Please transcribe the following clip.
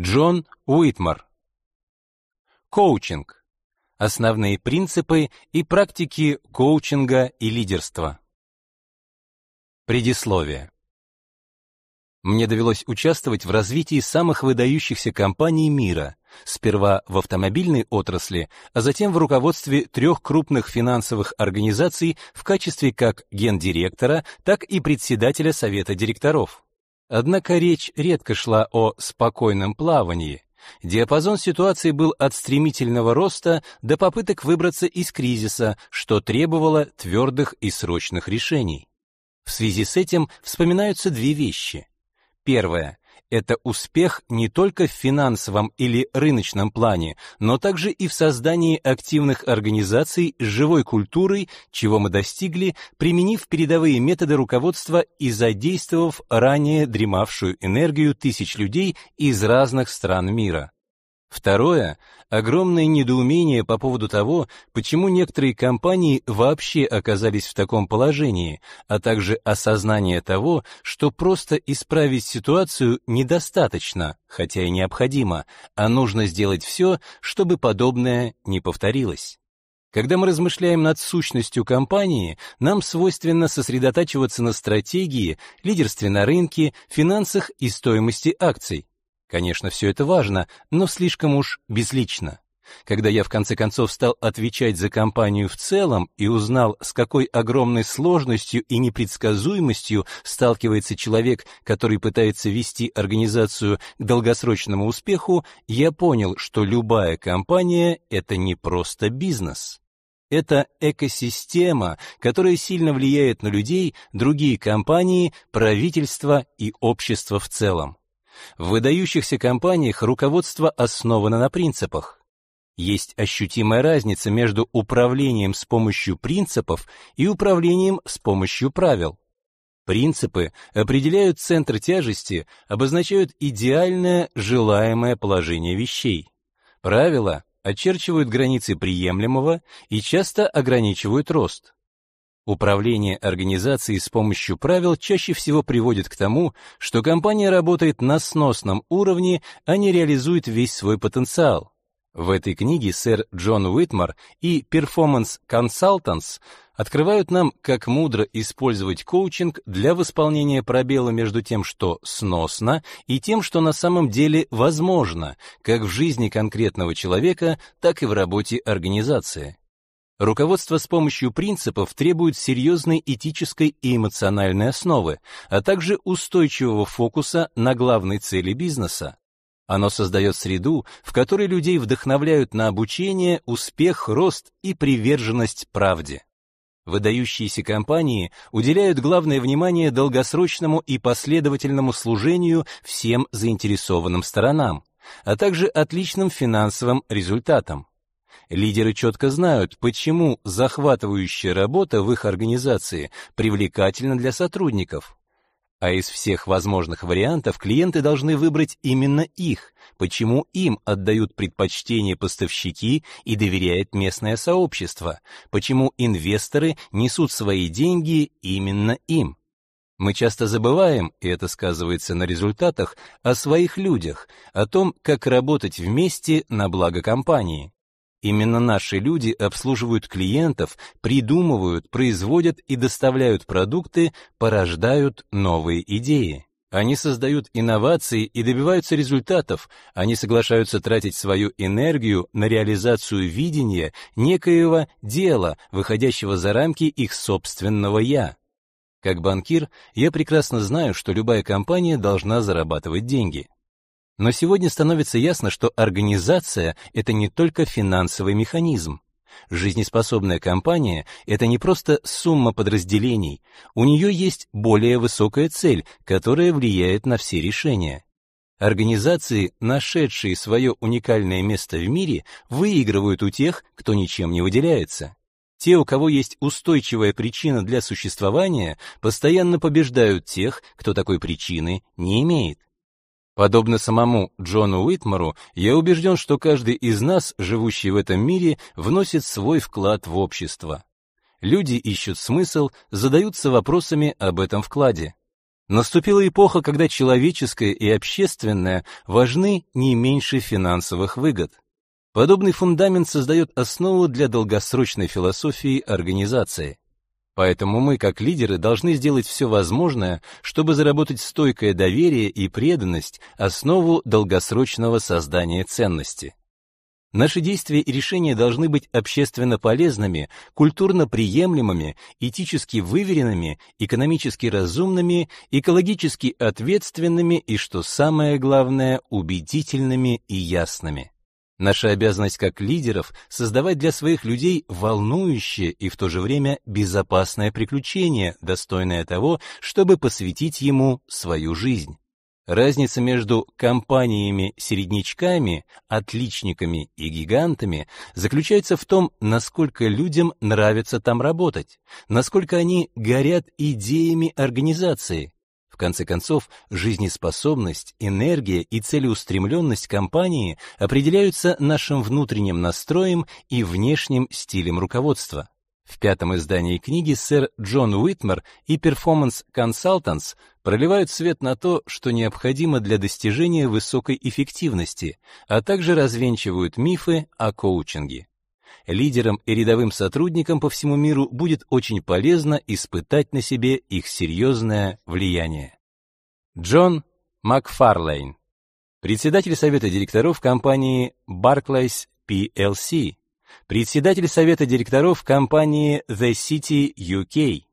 Джон Уитмар. Коучинг. Основные принципы и практики коучинга и лидерства. Предисловие. Мне довелось участвовать в развитии самых выдающихся компаний мира, сперва в автомобильной отрасли, а затем в руководстве трех крупных финансовых организаций в качестве как гендиректора, так и председателя совета директоров. Однако речь редко шла о спокойном плавании. Диапазон ситуации был от стремительного роста до попыток выбраться из кризиса, что требовало твердых и срочных решений. В связи с этим вспоминаются две вещи. Первое это успех не только в финансовом или рыночном плане, но также и в создании активных организаций с живой культурой, чего мы достигли, применив передовые методы руководства и задействовав ранее дремавшую энергию тысяч людей из разных стран мира. Второе — огромное недоумение по поводу того, почему некоторые компании вообще оказались в таком положении, а также осознание того, что просто исправить ситуацию недостаточно, хотя и необходимо, а нужно сделать все, чтобы подобное не повторилось. Когда мы размышляем над сущностью компании, нам свойственно сосредотачиваться на стратегии, лидерстве на рынке, финансах и стоимости акций. Конечно, все это важно, но слишком уж безлично. Когда я в конце концов стал отвечать за компанию в целом и узнал, с какой огромной сложностью и непредсказуемостью сталкивается человек, который пытается вести организацию к долгосрочному успеху, я понял, что любая компания это не просто бизнес. Это экосистема, которая сильно влияет на людей, другие компании, правительство и общество в целом. В выдающихся компаниях руководство основано на принципах. Есть ощутимая разница между управлением с помощью принципов и управлением с помощью правил. Принципы определяют центр тяжести, обозначают идеальное желаемое положение вещей. Правила очерчивают границы приемлемого и часто ограничивают рост. Управление организацией с помощью правил чаще всего приводит к тому, что компания работает на сносном уровне, а не реализует весь свой потенциал. В этой книге сэр Джон Уитмар и Performance Consultants открывают нам, как мудро использовать коучинг для восполнения пробела между тем, что сносно, и тем, что на самом деле возможно, как в жизни конкретного человека, так и в работе организации. Руководство с помощью принципов требует серьезной этической и эмоциональной основы, а также устойчивого фокуса на главной цели бизнеса. Оно создает среду, в которой людей вдохновляют на обучение, успех, рост и приверженность правде. Выдающиеся компании уделяют главное внимание долгосрочному и последовательному служению всем заинтересованным сторонам, а также отличным финансовым результатам. Лидеры четко знают, почему захватывающая работа в их организации привлекательна для сотрудников. А из всех возможных вариантов клиенты должны выбрать именно их, почему им отдают предпочтение поставщики и доверяет местное сообщество, почему инвесторы несут свои деньги именно им. Мы часто забываем, и это сказывается на результатах, о своих людях, о том, как работать вместе на благо компании. Именно наши люди обслуживают клиентов, придумывают, производят и доставляют продукты, порождают новые идеи. Они создают инновации и добиваются результатов. Они соглашаются тратить свою энергию на реализацию видения некоего дела, выходящего за рамки их собственного я. Как банкир, я прекрасно знаю, что любая компания должна зарабатывать деньги. Но сегодня становится ясно, что организация — это не только финансовый механизм. Жизнеспособная компания — это не просто сумма подразделений, у нее есть более высокая цель, которая влияет на все решения. Организации, нашедшие свое уникальное место в мире, выигрывают у тех, кто ничем не выделяется. Те, у кого есть устойчивая причина для существования, постоянно побеждают тех, кто такой причины не имеет. Подобно самому Джону Уитмару, я убежден, что каждый из нас, живущий в этом мире, вносит свой вклад в общество. Люди ищут смысл, задаются вопросами об этом вкладе. Наступила эпоха, когда человеческое и общественное важны не меньше финансовых выгод. Подобный фундамент создает основу для долгосрочной философии организации. Поэтому мы, как лидеры, должны сделать все возможное, чтобы заработать стойкое доверие и преданность, основу долгосрочного создания ценности. Наши действия и решения должны быть общественно полезными, культурно приемлемыми, этически выверенными, экономически разумными, экологически ответственными и, что самое главное, убедительными и ясными. Наша обязанность как лидеров — создавать для своих людей волнующее и в то же время безопасное приключение, достойное того, чтобы посвятить ему свою жизнь. Разница между компаниями-середнячками, отличниками и гигантами заключается в том, насколько людям нравится там работать, насколько они горят идеями организации, конце концов, жизнеспособность, энергия и целеустремленность компании определяются нашим внутренним настроем и внешним стилем руководства. В пятом издании книги сэр Джон Уитмер и Performance Consultants проливают свет на то, что необходимо для достижения высокой эффективности, а также развенчивают мифы о коучинге. Лидерам и рядовым сотрудникам по всему миру будет очень полезно испытать на себе их серьезное влияние. Джон Макфарлейн, председатель совета директоров компании Barclays PLC, председатель совета директоров компании The City UK,